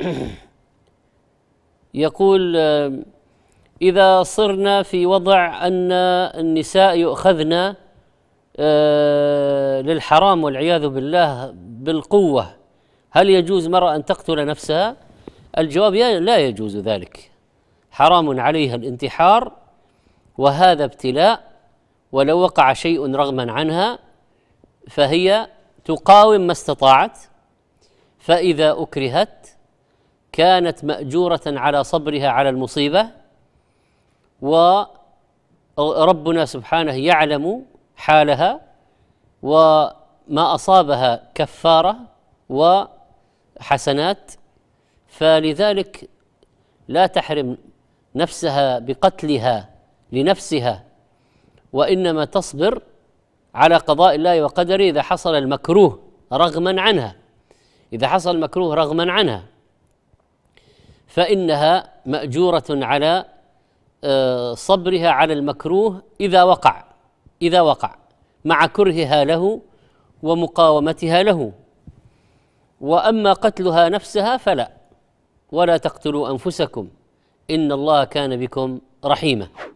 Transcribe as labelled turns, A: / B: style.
A: يقول آه، إذا صرنا في وضع أن النساء يؤخذن آه، للحرام والعياذ بالله بالقوة هل يجوز مرأة أن تقتل نفسها؟ الجواب لا يجوز ذلك حرام عليها الانتحار وهذا ابتلاء ولو وقع شيء رغما عنها فهي تقاوم ما استطاعت فإذا أكرهت كانت ماجوره على صبرها على المصيبه وربنا سبحانه يعلم حالها وما اصابها كفاره وحسنات فلذلك لا تحرم نفسها بقتلها لنفسها وانما تصبر على قضاء الله وقدره اذا حصل المكروه رغما عنها اذا حصل المكروه رغما عنها فإنها مأجورة على آه، صبرها على المكروه إذا وقع إذا وقع مع كرهها له ومقاومتها له واما قتلها نفسها فلا ولا تقتلوا انفسكم ان الله كان بكم رحيما